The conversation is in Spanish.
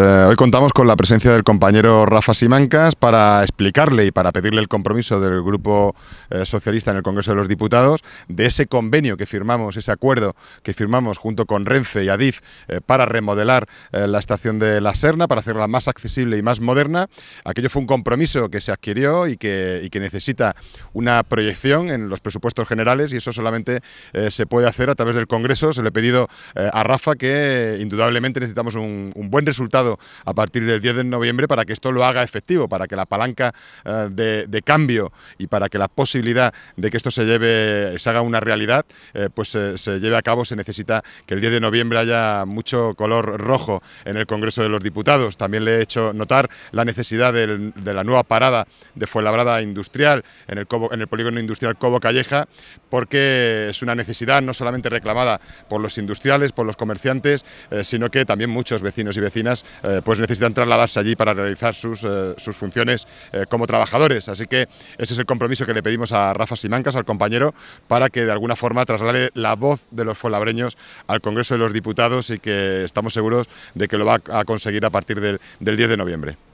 Eh, hoy contamos con la presencia del compañero Rafa Simancas para explicarle y para pedirle el compromiso del Grupo eh, Socialista en el Congreso de los Diputados de ese convenio que firmamos, ese acuerdo que firmamos junto con Renfe y Adif eh, para remodelar la estación de La Serna, para hacerla más accesible y más moderna. Aquello fue un compromiso que se adquirió y que, necesita una proyección en los presupuestos generales y eso solamente se puede hacer a través del Congreso. Se le he pedido a Rafa que indudablemente necesitamos un buen resultado a partir del 10 de noviembre para que esto lo haga efectivo, para que la palanca eh, de, cambio y para que la posibilidad de que esto se lleve, se haga una realidad, eh, pues eh, se, lleve a cabo se necesita que el 10 de noviembre haya mucho color rojo en el Congreso de los Diputados. También le he hecho notar la necesidad de la nueva parada de Fuenlabrada Industrial en el, polígono industrial Cobo Calleja, porque es una necesidad no solamente reclamada por los industriales, por los comerciantes, sino que también muchos vecinos y vecinas eh, pues necesitan trasladarse allí para realizar sus, eh, funciones eh, como trabajadores. Así que ese es el compromiso que le pedimos a Rafa Simancas, al compañero, para que de alguna forma traslade la voz de los folabreños al Congreso de los Diputados y que estamos seguros de que lo va a conseguir a partir del, del 10 de noviembre.